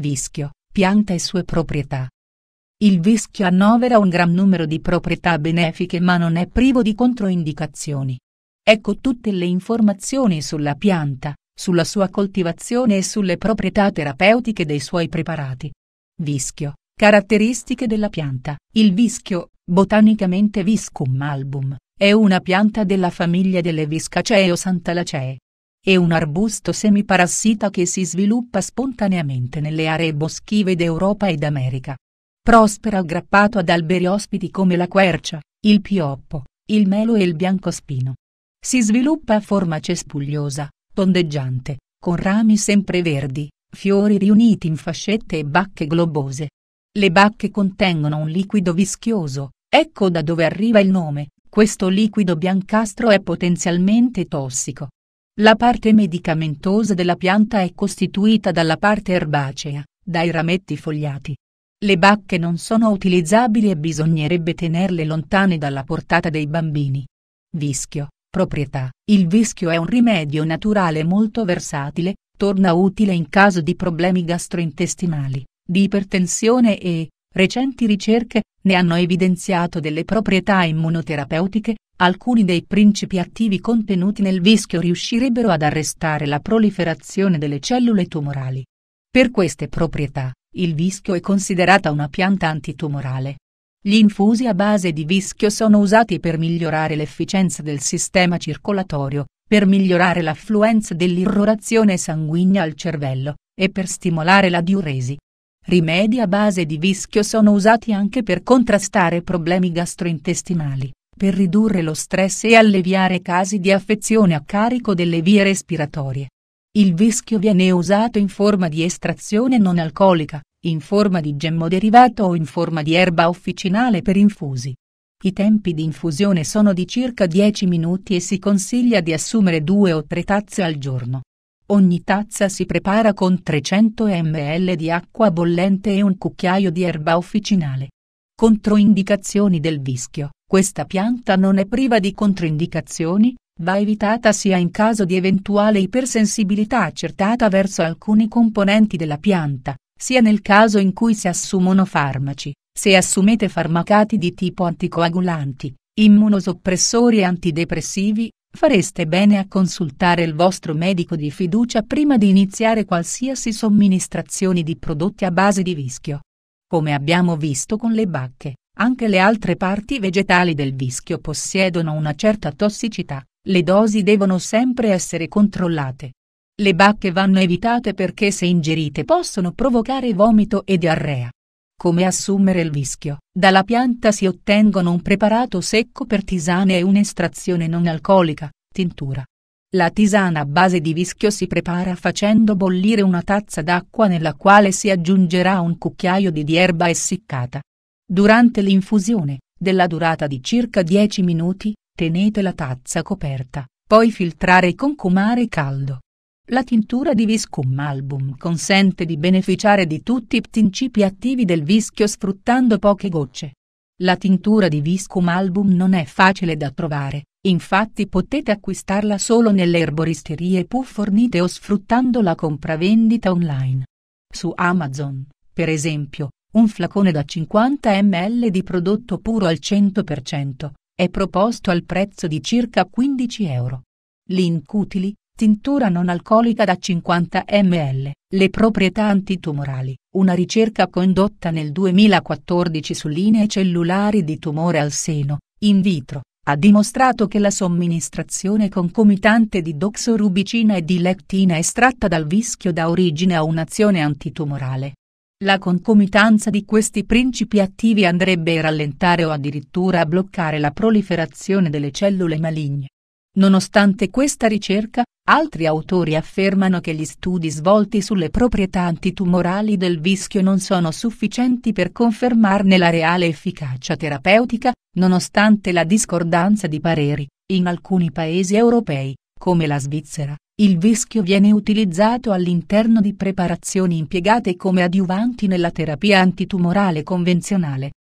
Vischio, pianta e sue proprietà. Il vischio annovera un gran numero di proprietà benefiche ma non è privo di controindicazioni. Ecco tutte le informazioni sulla pianta, sulla sua coltivazione e sulle proprietà terapeutiche dei suoi preparati. Vischio. Caratteristiche della pianta. Il vischio, botanicamente Viscum album, è una pianta della famiglia delle Viscacee o Santalacee. È un arbusto semiparassita che si sviluppa spontaneamente nelle aree boschive d'Europa ed America. Prospera aggrappato ad alberi ospiti come la quercia, il pioppo, il melo e il biancospino. Si sviluppa a forma cespugliosa, tondeggiante, con rami sempreverdi, fiori riuniti in fascette e bacche globose. Le bacche contengono un liquido vischioso, ecco da dove arriva il nome, questo liquido biancastro è potenzialmente tossico. La parte medicamentosa della pianta è costituita dalla parte erbacea, dai rametti fogliati. Le bacche non sono utilizzabili e bisognerebbe tenerle lontane dalla portata dei bambini. Vischio, proprietà. Il vischio è un rimedio naturale molto versatile, torna utile in caso di problemi gastrointestinali, di ipertensione e, recenti ricerche, ne hanno evidenziato delle proprietà immunoterapeutiche, alcuni dei principi attivi contenuti nel vischio riuscirebbero ad arrestare la proliferazione delle cellule tumorali. Per queste proprietà, il vischio è considerata una pianta antitumorale. Gli infusi a base di vischio sono usati per migliorare l'efficienza del sistema circolatorio, per migliorare l'affluenza dell'irrorazione sanguigna al cervello, e per stimolare la diuresi. Rimedi a base di vischio sono usati anche per contrastare problemi gastrointestinali per ridurre lo stress e alleviare casi di affezione a carico delle vie respiratorie. Il vischio viene usato in forma di estrazione non alcolica, in forma di gemmo derivato o in forma di erba officinale per infusi. I tempi di infusione sono di circa 10 minuti e si consiglia di assumere 2 o 3 tazze al giorno. Ogni tazza si prepara con 300 ml di acqua bollente e un cucchiaio di erba officinale. Controindicazioni del vischio. Questa pianta non è priva di controindicazioni, va evitata sia in caso di eventuale ipersensibilità accertata verso alcuni componenti della pianta, sia nel caso in cui si assumono farmaci, se assumete farmacati di tipo anticoagulanti, immunosoppressori e antidepressivi, fareste bene a consultare il vostro medico di fiducia prima di iniziare qualsiasi somministrazione di prodotti a base di vischio. Come abbiamo visto con le bacche, anche le altre parti vegetali del vischio possiedono una certa tossicità, le dosi devono sempre essere controllate. Le bacche vanno evitate perché se ingerite possono provocare vomito e diarrea. Come assumere il vischio? Dalla pianta si ottengono un preparato secco per tisane e un'estrazione non alcolica, tintura. La tisana a base di vischio si prepara facendo bollire una tazza d'acqua nella quale si aggiungerà un cucchiaio di erba essiccata, Durante l'infusione, della durata di circa 10 minuti, tenete la tazza coperta, poi filtrare e concumare caldo. La tintura di Viscum Album consente di beneficiare di tutti i principi attivi del vischio sfruttando poche gocce. La tintura di Viscum Album non è facile da trovare, infatti potete acquistarla solo nelle erboristerie PU fornite o sfruttando la compravendita online. Su Amazon, per esempio, un flacone da 50 ml di prodotto puro al 100% è proposto al prezzo di circa 15 euro. L'incutili, tintura non alcolica da 50 ml, le proprietà antitumorali, una ricerca condotta nel 2014 su linee cellulari di tumore al seno, in vitro, ha dimostrato che la somministrazione concomitante di doxorubicina e di lectina estratta dal vischio dà origine a un'azione antitumorale la concomitanza di questi principi attivi andrebbe a rallentare o addirittura a bloccare la proliferazione delle cellule maligne. Nonostante questa ricerca, altri autori affermano che gli studi svolti sulle proprietà antitumorali del vischio non sono sufficienti per confermarne la reale efficacia terapeutica, nonostante la discordanza di pareri, in alcuni paesi europei, come la Svizzera, il vischio viene utilizzato all'interno di preparazioni impiegate come adiuvanti nella terapia antitumorale convenzionale,